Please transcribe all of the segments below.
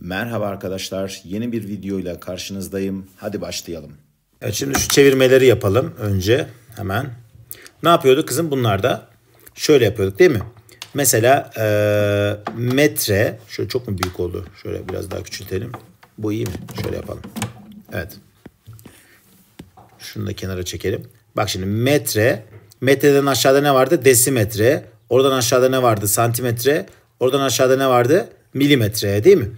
Merhaba arkadaşlar, yeni bir videoyla karşınızdayım. Hadi başlayalım. Evet, şimdi şu çevirmeleri yapalım önce hemen. Ne yapıyorduk kızım bunlarda? Şöyle yapıyorduk değil mi? Mesela e, metre, şöyle çok mu büyük oldu? Şöyle biraz daha küçültelim. Bu iyi mi? Şöyle yapalım. Evet. Şunu da kenara çekelim. Bak şimdi metre, metreden aşağıda ne vardı? Desimetre. Oradan aşağıda ne vardı? Santimetre. Oradan aşağıda ne vardı? Milimetre değil mi?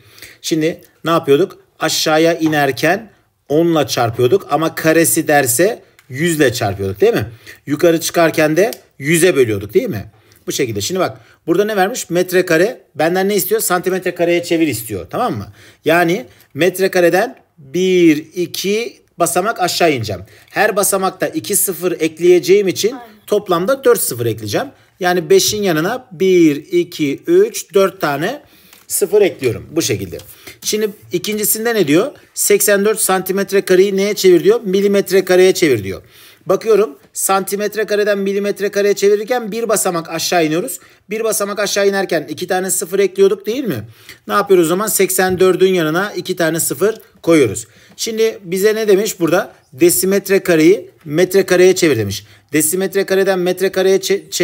Şimdi ne yapıyorduk? Aşağıya inerken 10'la çarpıyorduk ama karesi derse 100 ile çarpıyorduk değil mi? Yukarı çıkarken de 100'e bölüyorduk değil mi? Bu şekilde. Şimdi bak burada ne vermiş? Metrekare. Benden ne istiyor? Santimetre kareye çevir istiyor. Tamam mı? Yani metrekareden 1, 2 basamak aşağı ineceğim. Her basamakta 2 sıfır ekleyeceğim için toplamda 4 sıfır ekleyeceğim. Yani 5'in yanına 1, 2, 3, 4 tane 0 ekliyorum bu şekilde. Şimdi ikincisinde ne diyor? 84 santimetre kareyi neye çevir diyor? Milimetre kareye çevir diyor. Bakıyorum santimetre kareden milimetre kareye çevirirken bir basamak aşağı iniyoruz. Bir basamak aşağı inerken iki tane sıfır ekliyorduk değil mi? Ne yapıyoruz o zaman? 84'ün yanına iki tane sıfır koyuyoruz. Şimdi bize ne demiş burada? Desimetre kareyi metre kareye çevir demiş. Desimetre kareden metre kareye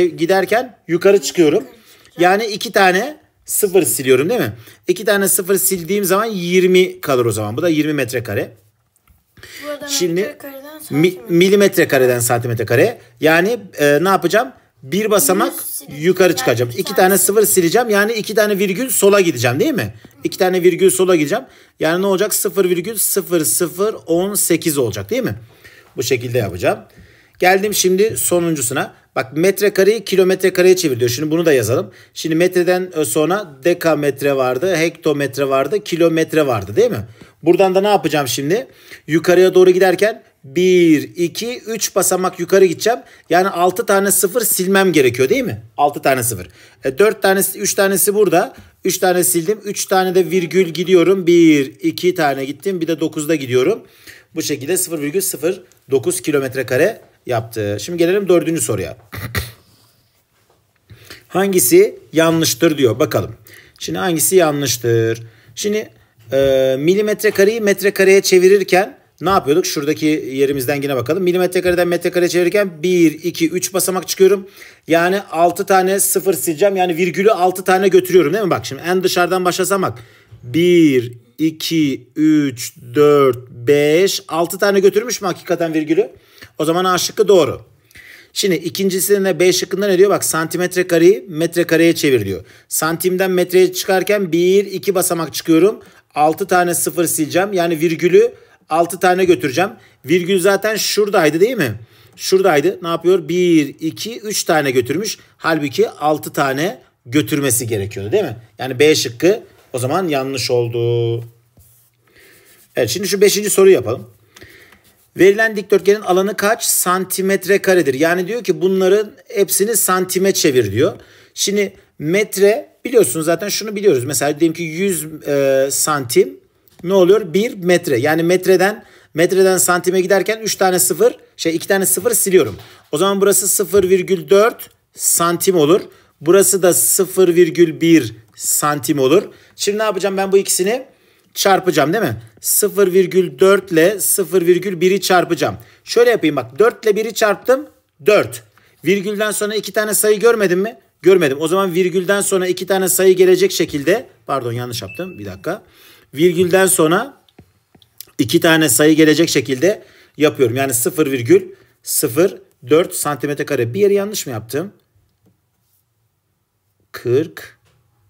giderken yukarı çıkıyorum. Yani iki tane 0 siliyorum değil mi? 2 tane 0 sildiğim zaman 20 kalır o zaman. Bu da 20 metrekare. Şimdi mi, milimetre kareden santimetre kare. Yani e, ne yapacağım? Bir basamak yukarı çıkacağım. Yani iki, tane, sıfır sileceğim. Yani iki tane virgül sola gideceğim değil mi? Hı. İki tane virgül sola gideceğim. Yani ne olacak? sıfır sıfır sıfır virgül on sekiz olacak değil mi? Bu şekilde yapacağım. Geldim şimdi sonuncusuna. Bak metrekareyi kilometre kareye çeviriyor. Şimdi bunu da yazalım. Şimdi metreden e, sonra dekametre vardı, hektometre vardı, kilometre vardı değil mi? Buradan da ne yapacağım şimdi? Yukarıya doğru giderken 1, 2, 3 basamak yukarı gideceğim. Yani 6 tane 0 silmem gerekiyor değil mi? 6 tane 0. E, 4 tanesi, 3 tanesi burada. 3 tane sildim. 3 tane de virgül gidiyorum. 1, 2 tane gittim. Bir de 9'da gidiyorum. Bu şekilde 0,09 kilometre kare yaptı. Şimdi gelelim dördüncü soruya. hangisi yanlıştır diyor. Bakalım. Şimdi hangisi yanlıştır? Şimdi e, milimetre kareyi metre kareye çevirirken ne yapıyorduk? Şuradaki yerimizden yine bakalım. Milimetre kareden metre kare çevirirken 1, 2, 3 basamak çıkıyorum. Yani 6 tane sıfır sileceğim. Yani virgülü 6 tane götürüyorum değil mi? Bak şimdi en dışarıdan başlasam bak. 1, 2, 3, 4, 5, 6 tane götürmüş mü hakikaten virgülü? O zaman A şıkkı doğru. Şimdi ikincisi ne B şıkkında ne diyor? Bak santimetre kareyi metrekareye çevir diyor. Santimden metreye çıkarken 1 2 basamak çıkıyorum. 6 tane sıfır sileceğim. Yani virgülü 6 tane götüreceğim. Virgül zaten şuradaydı değil mi? Şuradaydı. Ne yapıyor? 1 2 3 tane götürmüş. Halbuki 6 tane götürmesi gerekiyordu değil mi? Yani B şıkkı o zaman yanlış oldu. Evet şimdi şu 5. soruyu yapalım. Verilen dikdörtgenin alanı kaç? Santimetre karedir. Yani diyor ki bunların hepsini santime çevir diyor. Şimdi metre biliyorsunuz zaten şunu biliyoruz. Mesela diyelim ki 100 e, santim ne oluyor? 1 metre. Yani metreden metreden santime giderken 3 tane sıfır şey 2 tane sıfır siliyorum. O zaman burası 0,4 santim olur. Burası da 0,1 santim olur. Şimdi ne yapacağım ben bu ikisini? çarpacağım değil mi? 0,4 ile 0,1'i çarpacağım. Şöyle yapayım bak 4 ile 1'i çarptım 4. Virgülden sonra 2 tane sayı görmedim mi? Görmedim. O zaman virgülden sonra 2 tane sayı gelecek şekilde pardon yanlış yaptım bir dakika. Virgülden sonra 2 tane sayı gelecek şekilde yapıyorum. Yani 0,04 santimetre kare. Bir yeri yanlış mı yaptım? 40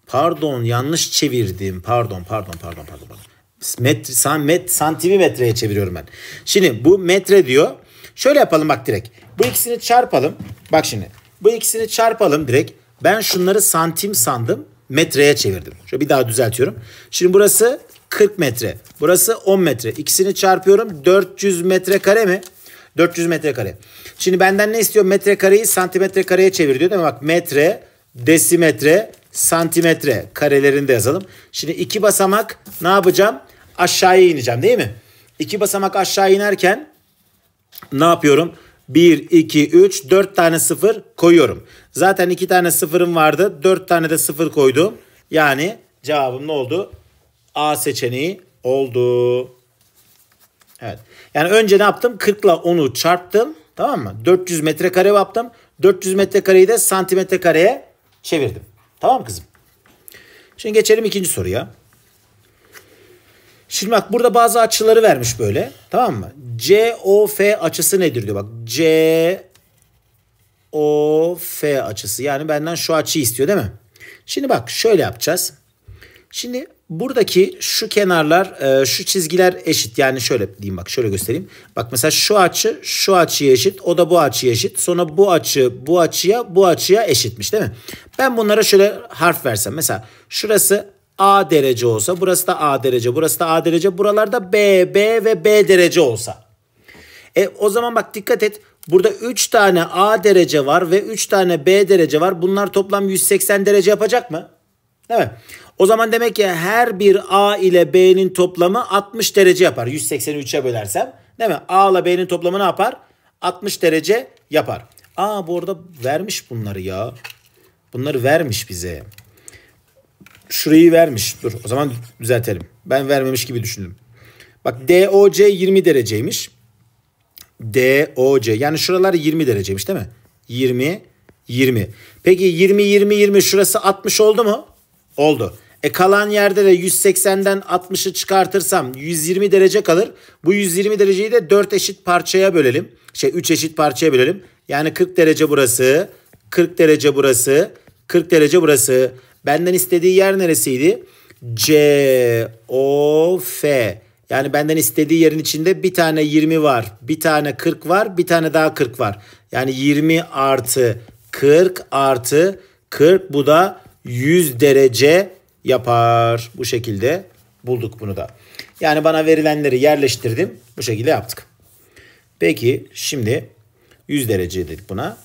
Pardon yanlış çevirdim. Pardon pardon pardon pardon. pardon. Metre, san, met, santimetreye çeviriyorum ben. Şimdi bu metre diyor. Şöyle yapalım bak direkt. Bu ikisini çarpalım. Bak şimdi. Bu ikisini çarpalım direkt. Ben şunları santim sandım. Metreye çevirdim. Şöyle bir daha düzeltiyorum. Şimdi burası 40 metre. Burası 10 metre. İkisini çarpıyorum. 400 metre kare mi? 400 metre kare. Şimdi benden ne istiyor? Metre kareyi santimetre kareye çevir diyor değil mi? Bak metre, desimetre, santimetre karelerinde yazalım. Şimdi iki basamak ne yapacağım? Aşağıya ineceğim değil mi? İki basamak aşağı inerken ne yapıyorum? 1, 2, 3, 4 tane 0 koyuyorum. Zaten 2 tane 0'ım vardı. 4 tane de 0 koydum. Yani cevabım ne oldu? A seçeneği oldu. Evet. Yani önce ne yaptım? 40 ile 10'u çarptım. Tamam mı? 400 metrekare yaptım. 400 metrekareyi de santimetre kareye çevirdim. Tamam kızım? Şimdi geçelim ikinci soruya. Şimdi bak burada bazı açıları vermiş böyle. Tamam mı? COF açısı nedir diyor. Bak COF açısı. Yani benden şu açıyı istiyor değil mi? Şimdi bak şöyle yapacağız. Şimdi Buradaki şu kenarlar, e, şu çizgiler eşit. Yani şöyle diyeyim bak şöyle göstereyim. Bak mesela şu açı şu açıya eşit. O da bu açıya eşit. Sonra bu açı bu açıya bu açıya eşitmiş değil mi? Ben bunlara şöyle harf versem. Mesela şurası A derece olsa. Burası da A derece. Burası da A derece. Buralarda B, B ve B derece olsa. E, o zaman bak dikkat et. Burada 3 tane A derece var ve 3 tane B derece var. Bunlar toplam 180 derece yapacak mı? Değil mi? O zaman demek ki her bir A ile B'nin toplamı 60 derece yapar. 183'e bölersem. Değil mi? A ile B'nin toplamı ne yapar? 60 derece yapar. Aa bu arada vermiş bunları ya. Bunları vermiş bize. Şurayı vermiş. Dur o zaman düzeltelim. Ben vermemiş gibi düşündüm. Bak DOC 20 dereceymiş. DOC yani şuralar 20 dereceymiş değil mi? 20 20. Peki 20 20 20 şurası 60 oldu mu? Oldu. E kalan yerde de 180'den 60'ı çıkartırsam 120 derece kalır. Bu 120 dereceyi de 4 eşit parçaya bölelim. Şey 3 eşit parçaya bölelim. Yani 40 derece burası, 40 derece burası, 40 derece burası. Benden istediği yer neresiydi? C, O, F. Yani benden istediği yerin içinde bir tane 20 var, bir tane 40 var, bir tane daha 40 var. Yani 20 artı 40 artı 40 bu da 100 derece yapar. Bu şekilde bulduk bunu da. Yani bana verilenleri yerleştirdim. Bu şekilde yaptık. Peki şimdi 100 derece dedik buna.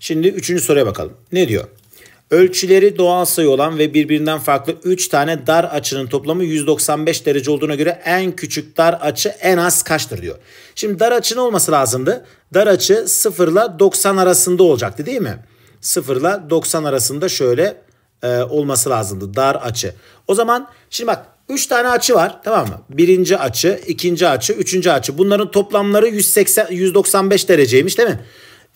Şimdi üçüncü soruya bakalım. Ne diyor? Ölçüleri doğal sayı olan ve birbirinden farklı 3 tane dar açının toplamı 195 derece olduğuna göre en küçük dar açı en az kaçtır diyor. Şimdi dar açı ne olması lazımdı? Dar açı 0 ile 90 arasında olacaktı değil mi? 0 ile 90 arasında şöyle e, olması lazımdı. Dar açı. O zaman şimdi bak 3 tane açı var tamam mı? Birinci açı, ikinci açı, üçüncü açı. Bunların toplamları 180, 195 dereceymiş değil mi?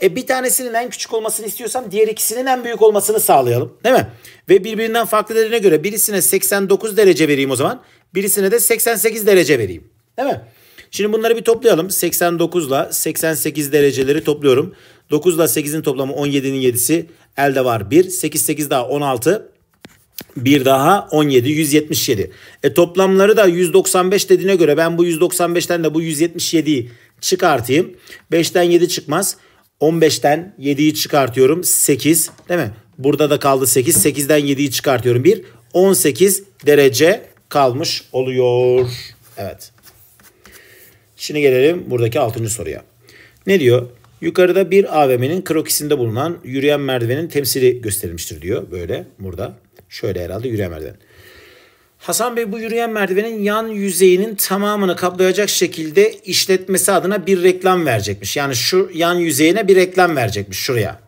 E bir tanesinin en küçük olmasını istiyorsam diğer ikisinin en büyük olmasını sağlayalım değil mi? Ve birbirinden farklı dediğine göre birisine 89 derece vereyim o zaman. Birisine de 88 derece vereyim değil mi? Şimdi bunları bir toplayalım. 89 ile 88 dereceleri topluyorum. 9 ile 8'in toplamı 17'nin 7'si. Elde var 1. 8 8 daha 16. Bir daha 17 177. E toplamları da 195 dediğine göre ben bu 195'ten de bu 177'yi çıkartayım. 5'ten 7 çıkmaz. 15'ten 7'yi çıkartıyorum. 8 değil mi? Burada da kaldı 8. 8'den 7'yi çıkartıyorum. 1 18 derece kalmış oluyor. Evet. Şimdi gelelim buradaki 6. soruya. Ne diyor? Yukarıda bir AVM'nin krokisinde bulunan yürüyen merdivenin temsili gösterilmiştir diyor. Böyle burada. Şöyle herhalde yürüyen merdiven. Hasan Bey bu yürüyen merdivenin yan yüzeyinin tamamını kaplayacak şekilde işletmesi adına bir reklam verecekmiş. Yani şu yan yüzeyine bir reklam verecekmiş şuraya.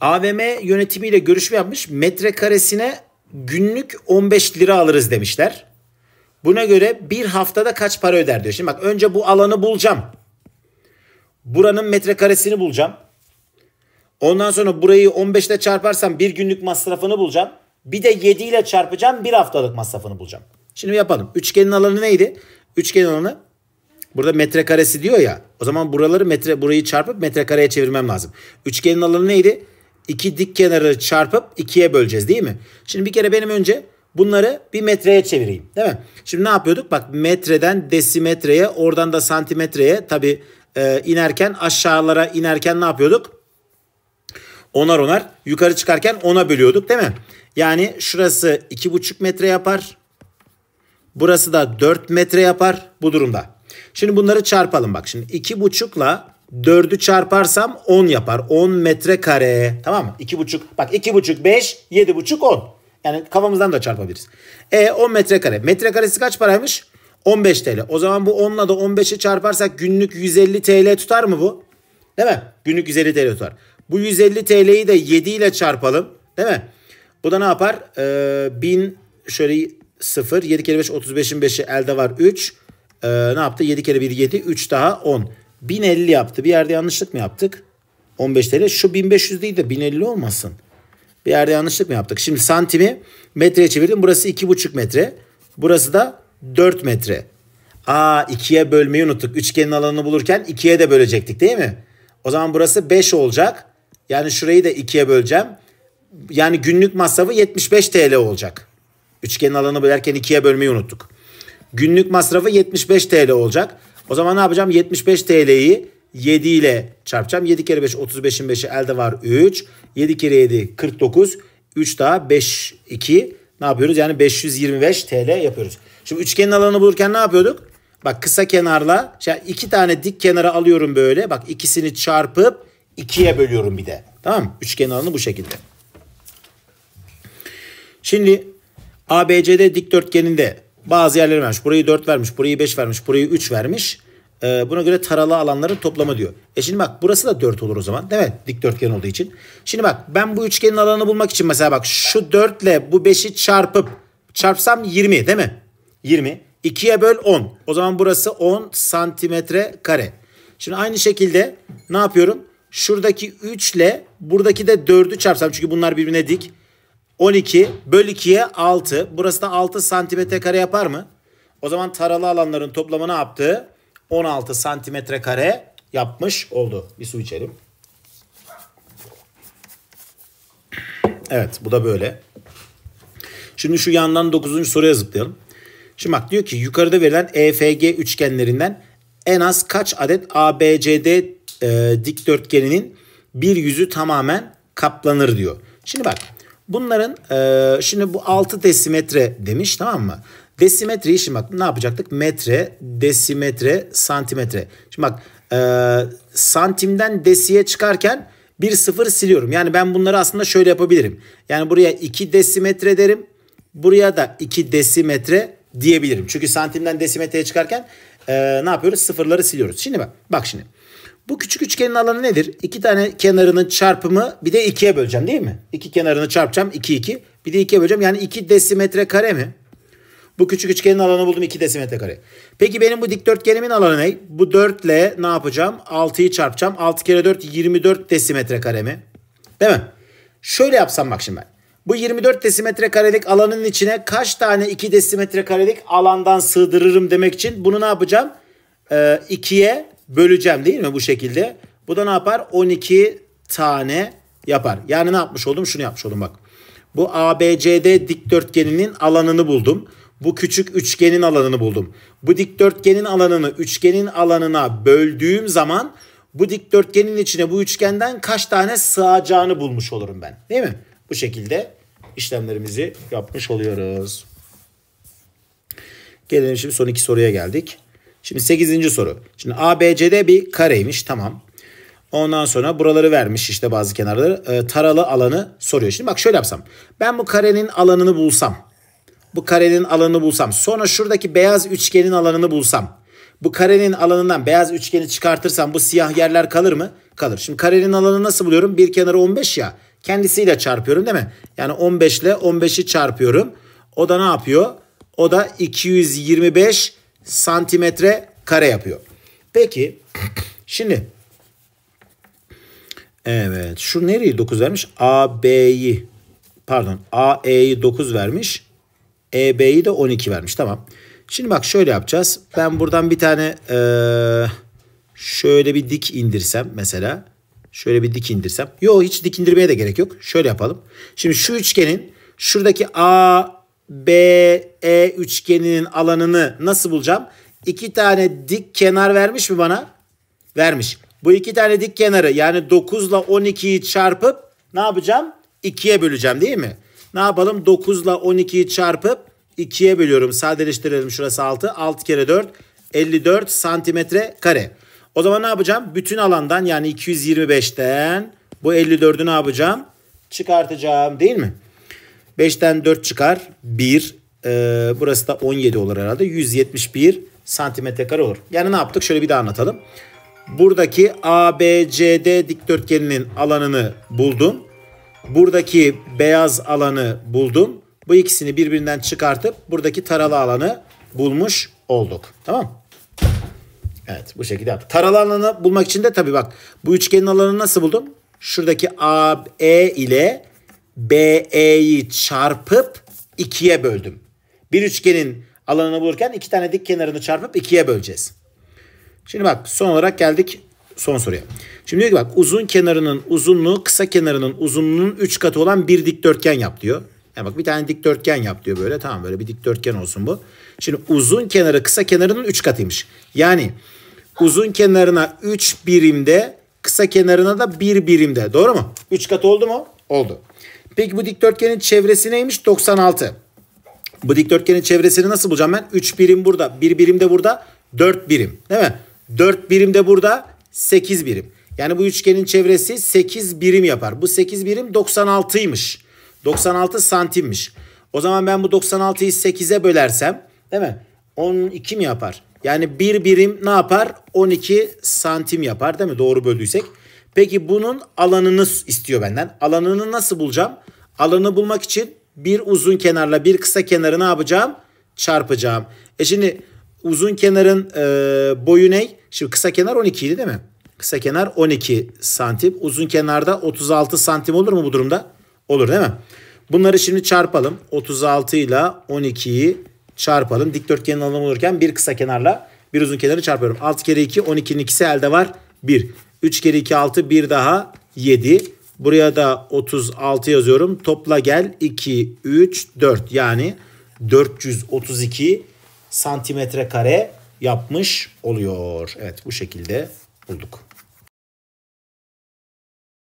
AVM yönetimiyle görüşme yapmış. Metrekaresine günlük 15 lira alırız demişler. Buna göre bir haftada kaç para öder diyor. Şimdi bak önce bu alanı bulacağım. Buranın metrekaresini bulacağım. Ondan sonra burayı 15 ile çarparsam bir günlük masrafını bulacağım. Bir de 7 ile çarpacağım bir haftalık masrafını bulacağım. Şimdi yapalım. Üçgenin alanı neydi? Üçgenin alanı burada metrekaresi diyor ya. O zaman buraları metre burayı çarpıp metrekareye çevirmem lazım. Üçgenin alanı neydi? İki dik kenarı çarpıp ikiye böleceğiz değil mi? Şimdi bir kere benim önce bunları bir metreye çevireyim değil mi? Şimdi ne yapıyorduk? Bak metreden desimetreye oradan da santimetreye tabi e, inerken aşağılara inerken ne yapıyorduk? Onar onar yukarı çıkarken ona bölüyorduk değil mi? Yani şurası 2,5 metre yapar. Burası da 4 metre yapar bu durumda. Şimdi bunları çarpalım bak şimdi 2,5 ile 4'ü çarparsam 10 yapar. 10 metre kare. Tamam mı? 2,5. Bak 2,5 5, 7,5 10. Yani kafamızdan da çarpabiliriz. E 10 Metre karesi kaç paraymış? 15 TL. O zaman bu 10'la da 15'i çarparsak günlük 150 TL tutar mı bu? Değil mi? Günlük 150 TL tutar. Bu 150 TL'yi de 7 ile çarpalım. Değil mi? Bu da ne yapar? Ee, 1000 şöyle 0. 7 kere 5 35'in 5'i elde var 3. Ee, ne yaptı? 7 kere 1 7. 3 daha 10. 1050 yaptı. Bir yerde yanlışlık mı yaptık? 15 TL. Şu 1500 değil de 1050 olmasın. Bir yerde yanlışlık mı yaptık? Şimdi santimi metreye çevirdim. Burası 2,5 metre. Burası da 4 metre. Aa ikiye bölmeyi unuttuk. Üçgenin alanını bulurken ikiye de bölecektik değil mi? O zaman burası 5 olacak. Yani şurayı da ikiye böleceğim. Yani günlük masrafı 75 TL olacak. Üçgenin alanını bölerken ikiye bölmeyi unuttuk. Günlük masrafı 75 TL olacak. O zaman ne yapacağım? 75 TL'yi 7 ile çarpacağım. 7 kere 5 35'in 5'i elde var 3. 7 kere 7 49. 3 daha 5 2 ne yapıyoruz? Yani 525 TL yapıyoruz. Şimdi üçgenin alanı bulurken ne yapıyorduk? Bak kısa kenarla şey, iki tane dik kenara alıyorum böyle. Bak ikisini çarpıp ikiye bölüyorum bir de. Tamam mı? Üçgen alanı bu şekilde. Şimdi ABCD dikdörtgeninde bazı yerleri vermiş. Burayı 4 vermiş, burayı 5 vermiş, burayı 3 vermiş. Ee, buna göre taralı alanların toplamı diyor. E şimdi bak burası da 4 olur o zaman değil mi? Dikdörtgen olduğu için. Şimdi bak ben bu üçgenin alanını bulmak için mesela bak şu 4 ile bu 5'i çarpıp çarpsam 20 değil mi? 20. 2'ye böl 10. O zaman burası 10 santimetre kare. Şimdi aynı şekilde ne yapıyorum? Şuradaki 3 ile buradaki de 4'ü çarpsam. Çünkü bunlar birbirine dik. 12 böl 2'ye 6. Burası da 6 santimetre kare yapar mı? O zaman taralı alanların toplamı ne yaptı? 16 santimetre kare yapmış oldu. Bir su içelim. Evet bu da böyle. Şimdi şu yandan 9. soruya zıplayalım. Şimdi bak, diyor ki yukarıda verilen EFG üçgenlerinden en az kaç adet ABCD e, dikdörtgeninin bir yüzü tamamen kaplanır diyor. Şimdi bak bunların e, şimdi bu 6 desimetre demiş tamam mı? Desimetreyi şimdi bak ne yapacaktık? Metre, desimetre, santimetre. Şimdi bak e, santimden desiye çıkarken bir sıfır siliyorum. Yani ben bunları aslında şöyle yapabilirim. Yani buraya 2 desimetre derim. Buraya da 2 desimetre diyebilirim. Çünkü santimden desimetreye çıkarken e, ne yapıyoruz? Sıfırları siliyoruz. Şimdi bak, bak şimdi. Bu küçük üçgenin alanı nedir? İki tane kenarının çarpımı bir de ikiye böleceğim değil mi? İki kenarını çarpacağım. 2 2. Bir de ikiye böleceğim. Yani 2 desimetre kare mi? Bu küçük üçgenin alanı buldum 2 desimetre kare. Peki benim bu dikdörtgenimin alanı ne? Bu 4 ile ne yapacağım? 6'yı çarpacağım. 6 kere 4 24 desimetre kare mi? Değil mi? Şöyle yapsam bak şimdi ben. Bu 24 desimetre karelik alanın içine kaç tane 2 desimetre karelik alandan sığdırırım demek için bunu ne yapacağım? 2'ye ee, böleceğim değil mi bu şekilde? Bu da ne yapar? 12 tane yapar. Yani ne yapmış oldum? Şunu yapmış oldum bak. Bu ABCD dikdörtgeninin alanını buldum. Bu küçük üçgenin alanını buldum. Bu dikdörtgenin alanını üçgenin alanına böldüğüm zaman bu dikdörtgenin içine bu üçgenden kaç tane sığacağını bulmuş olurum ben. Değil mi? Bu şekilde işlemlerimizi yapmış oluyoruz. Gelelim şimdi son iki soruya geldik. Şimdi 8. soru. Şimdi ABCD bir kareymiş tamam. Ondan sonra buraları vermiş işte bazı kenarları. E, taralı alanı soruyor. Şimdi bak şöyle yapsam. Ben bu karenin alanını bulsam. Bu karenin alanını bulsam. Sonra şuradaki beyaz üçgenin alanını bulsam. Bu karenin alanından beyaz üçgeni çıkartırsam bu siyah yerler kalır mı? Kalır. Şimdi karenin alanı nasıl buluyorum? Bir kenarı 15 ya kendisiyle çarpıyorum değil mi? Yani 15 ile 15'i çarpıyorum. O da ne yapıyor? O da 225 santimetre kare yapıyor. Peki şimdi evet şu nereyi 9 vermiş? AB'yi pardon AE'yi 9 vermiş. EB'yi de 12 vermiş tamam. Şimdi bak şöyle yapacağız. Ben buradan bir tane e, şöyle bir dik indirsem mesela. Şöyle bir dik indirsem. yok hiç dik indirmeye de gerek yok. Şöyle yapalım. Şimdi şu üçgenin şuradaki A, B, E üçgeninin alanını nasıl bulacağım? İki tane dik kenar vermiş mi bana? Vermiş. Bu iki tane dik kenarı yani 9 ile 12'yi çarpıp ne yapacağım? 2'ye böleceğim değil mi? Ne yapalım? 9 ile 12'yi çarpıp 2'ye bölüyorum. Sadeleştirelim şurası 6. 6 kere 4 54 santimetre kare. O zaman ne yapacağım? Bütün alandan yani 225'ten bu 54'ü ne yapacağım? Çıkartacağım değil mi? 5'ten 4 çıkar. 1. Ee, burası da 17 olur herhalde. 171 santimetre kare olur. Yani ne yaptık? Şöyle bir daha anlatalım. Buradaki ABCD dikdörtgeninin alanını buldum. Buradaki beyaz alanı buldum. Bu ikisini birbirinden çıkartıp buradaki taralı alanı bulmuş olduk. Tamam Evet bu şekilde yaptım. Taralı alanı bulmak için de tabii bak bu üçgenin alanını nasıl buldum? Şuradaki A, E ile BE'yi çarpıp ikiye böldüm. Bir üçgenin alanını bulurken iki tane dik kenarını çarpıp ikiye böleceğiz. Şimdi bak son olarak geldik son soruya. Şimdi diyor ki bak uzun kenarının uzunluğu kısa kenarının uzunluğunun 3 katı olan bir dikdörtgen yap diyor. Yani bak bir tane dikdörtgen yap diyor böyle. Tamam böyle bir dikdörtgen olsun bu. Şimdi uzun kenarı kısa kenarının 3 katıymış. Yani Uzun kenarına 3 birimde, kısa kenarına da 1 birimde. Doğru mu? 3 kat oldu mu? Oldu. Peki bu dikdörtgenin çevresi neymiş? 96. Bu dikdörtgenin çevresini nasıl bulacağım ben? 3 birim burada, 1 birim de burada, 4 birim. Değil mi? 4 birim de burada, 8 birim. Yani bu üçgenin çevresi 8 birim yapar. Bu 8 birim 96'ymış. 96 santimmiş. O zaman ben bu 96'yı 8'e bölersem değil mi? 12 mi yapar? Yani bir birim ne yapar? 12 santim yapar değil mi? Doğru böldüysek. Peki bunun alanını istiyor benden. Alanını nasıl bulacağım? Alanı bulmak için bir uzun kenarla bir kısa kenarı ne yapacağım? Çarpacağım. E şimdi uzun kenarın e, boyu ne? Şimdi kısa kenar 12 idi değil mi? Kısa kenar 12 santim. Uzun kenarda 36 santim olur mu bu durumda? Olur değil mi? Bunları şimdi çarpalım. 36 ile 12'yi çarpalım. Dikdörtgenin alanı olurken bir kısa kenarla bir uzun kenarı çarpıyorum. 6 kere 2 12'nin ikisi elde var. 1. 3 kere 2 6 bir daha 7. Buraya da 36 yazıyorum. Topla gel 2 3 4 yani 432 santimetre kare yapmış oluyor. Evet bu şekilde bulduk.